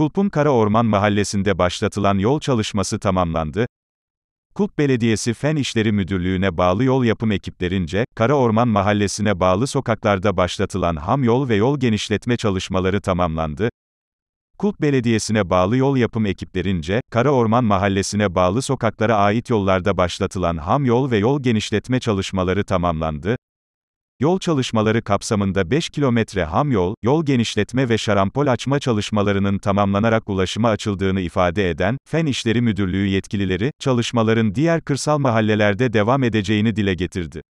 Kulpum Orman Mahallesi'nde başlatılan yol çalışması tamamlandı. Kulp Belediyesi Fen İşleri Müdürlüğü'ne bağlı yol yapım ekiplerince, Kara Orman Mahallesi'ne bağlı sokaklarda başlatılan ham yol ve yol genişletme çalışmaları tamamlandı. Kulp Belediyesi'ne bağlı yol yapım ekiplerince, Kara Orman Mahallesi'ne bağlı sokaklara ait yollarda başlatılan ham yol ve yol genişletme çalışmaları tamamlandı. Yol çalışmaları kapsamında 5 kilometre ham yol, yol genişletme ve şarampol açma çalışmalarının tamamlanarak ulaşıma açıldığını ifade eden, Fen İşleri Müdürlüğü yetkilileri, çalışmaların diğer kırsal mahallelerde devam edeceğini dile getirdi.